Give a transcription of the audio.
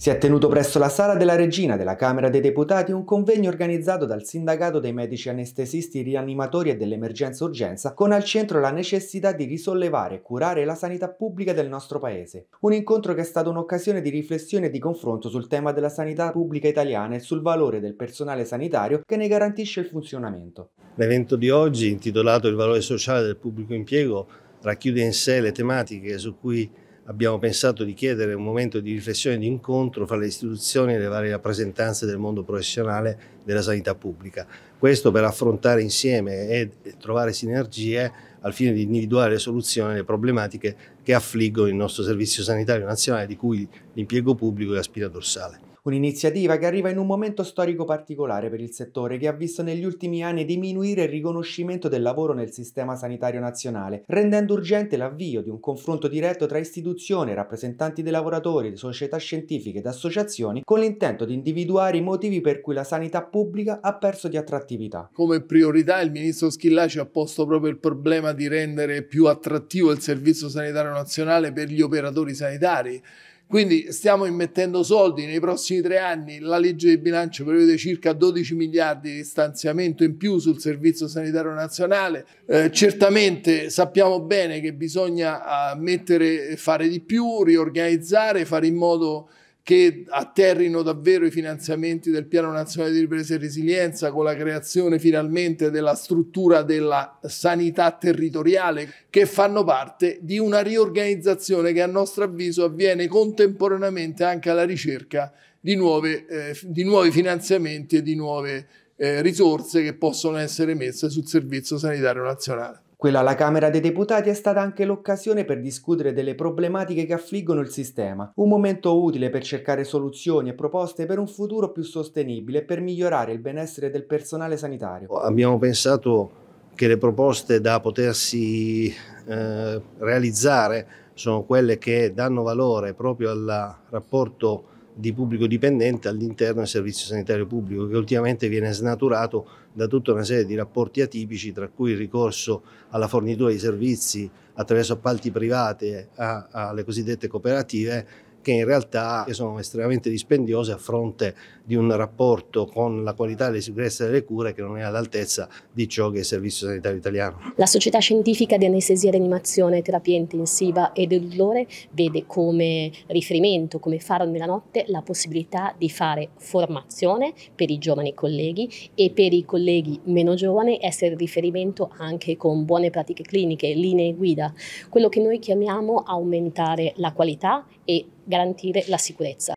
Si è tenuto presso la Sala della Regina della Camera dei Deputati un convegno organizzato dal Sindacato dei Medici Anestesisti Rianimatori e dell'Emergenza Urgenza con al centro la necessità di risollevare e curare la sanità pubblica del nostro Paese. Un incontro che è stato un'occasione di riflessione e di confronto sul tema della sanità pubblica italiana e sul valore del personale sanitario che ne garantisce il funzionamento. L'evento di oggi, intitolato Il valore sociale del pubblico impiego, racchiude in sé le tematiche su cui abbiamo pensato di chiedere un momento di riflessione e di incontro fra le istituzioni e le varie rappresentanze del mondo professionale della sanità pubblica. Questo per affrontare insieme e trovare sinergie al fine di individuare le soluzioni alle problematiche che affliggono il nostro servizio sanitario nazionale, di cui l'impiego pubblico è la spina dorsale. Un'iniziativa che arriva in un momento storico particolare per il settore che ha visto negli ultimi anni diminuire il riconoscimento del lavoro nel sistema sanitario nazionale, rendendo urgente l'avvio di un confronto diretto tra istituzioni, rappresentanti dei lavoratori, società scientifiche ed associazioni con l'intento di individuare i motivi per cui la sanità pubblica ha perso di attrattività. Come priorità il ministro Schillaci ha posto proprio il problema di rendere più attrattivo il servizio sanitario nazionale per gli operatori sanitari quindi stiamo immettendo soldi, nei prossimi tre anni la legge di bilancio prevede circa 12 miliardi di stanziamento in più sul Servizio Sanitario Nazionale, eh, certamente sappiamo bene che bisogna eh, mettere, fare di più, riorganizzare, fare in modo che atterrino davvero i finanziamenti del Piano Nazionale di Ripresa e Resilienza con la creazione finalmente della struttura della sanità territoriale che fanno parte di una riorganizzazione che a nostro avviso avviene contemporaneamente anche alla ricerca di, nuove, eh, di nuovi finanziamenti e di nuove eh, risorse che possono essere messe sul Servizio Sanitario Nazionale. Quella alla Camera dei Deputati è stata anche l'occasione per discutere delle problematiche che affliggono il sistema, un momento utile per cercare soluzioni e proposte per un futuro più sostenibile e per migliorare il benessere del personale sanitario. Abbiamo pensato che le proposte da potersi eh, realizzare sono quelle che danno valore proprio al rapporto di pubblico dipendente all'interno del servizio sanitario pubblico che ultimamente viene snaturato da tutta una serie di rapporti atipici tra cui il ricorso alla fornitura di servizi attraverso appalti private alle cosiddette cooperative che in realtà sono estremamente dispendiose a fronte di un rapporto con la qualità e la sicurezza delle cure che non è all'altezza di ciò che è il Servizio Sanitario Italiano. La Società Scientifica di Anestesia, Reanimazione, Terapia Intensiva e del Dolore vede come riferimento, come faro nella notte, la possibilità di fare formazione per i giovani colleghi e per i colleghi meno giovani essere riferimento anche con buone pratiche cliniche, linee guida, quello che noi chiamiamo aumentare la qualità e garantire la sicurezza.